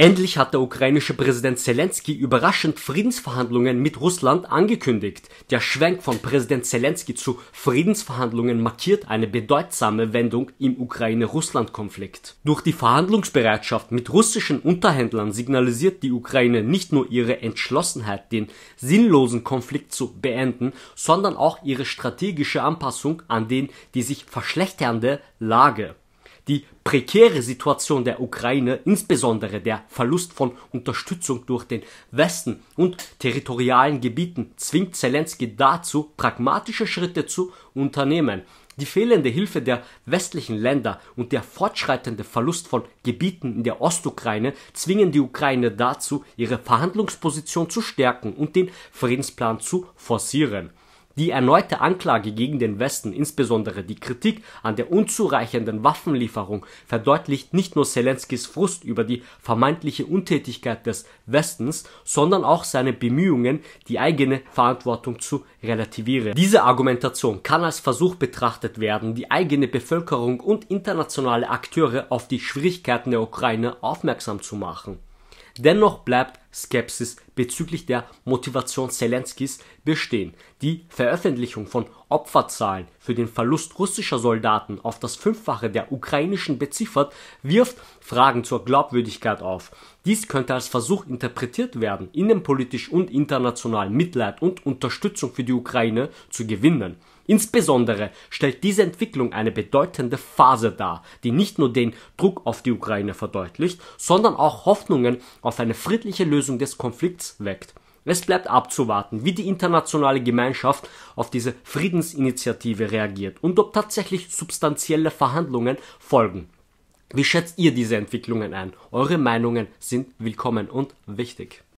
Endlich hat der ukrainische Präsident Zelensky überraschend Friedensverhandlungen mit Russland angekündigt. Der Schwenk von Präsident Zelensky zu Friedensverhandlungen markiert eine bedeutsame Wendung im Ukraine-Russland-Konflikt. Durch die Verhandlungsbereitschaft mit russischen Unterhändlern signalisiert die Ukraine nicht nur ihre Entschlossenheit, den sinnlosen Konflikt zu beenden, sondern auch ihre strategische Anpassung an den die sich verschlechternde Lage. Die prekäre Situation der Ukraine, insbesondere der Verlust von Unterstützung durch den Westen und territorialen Gebieten, zwingt Zelensky dazu, pragmatische Schritte zu unternehmen. Die fehlende Hilfe der westlichen Länder und der fortschreitende Verlust von Gebieten in der Ostukraine zwingen die Ukraine dazu, ihre Verhandlungsposition zu stärken und den Friedensplan zu forcieren. Die erneute Anklage gegen den Westen, insbesondere die Kritik an der unzureichenden Waffenlieferung, verdeutlicht nicht nur Zelenskis Frust über die vermeintliche Untätigkeit des Westens, sondern auch seine Bemühungen, die eigene Verantwortung zu relativieren. Diese Argumentation kann als Versuch betrachtet werden, die eigene Bevölkerung und internationale Akteure auf die Schwierigkeiten der Ukraine aufmerksam zu machen. Dennoch bleibt Skepsis bezüglich der Motivation Zelenskis bestehen. Die Veröffentlichung von Opferzahlen für den Verlust russischer Soldaten auf das Fünffache der ukrainischen beziffert, wirft Fragen zur Glaubwürdigkeit auf. Dies könnte als Versuch interpretiert werden, innenpolitisch und international Mitleid und Unterstützung für die Ukraine zu gewinnen. Insbesondere stellt diese Entwicklung eine bedeutende Phase dar, die nicht nur den Druck auf die Ukraine verdeutlicht, sondern auch Hoffnungen auf eine friedliche Lösung des Konflikts weckt. Es bleibt abzuwarten, wie die internationale Gemeinschaft auf diese Friedensinitiative reagiert und ob tatsächlich substanzielle Verhandlungen folgen. Wie schätzt ihr diese Entwicklungen ein? Eure Meinungen sind willkommen und wichtig.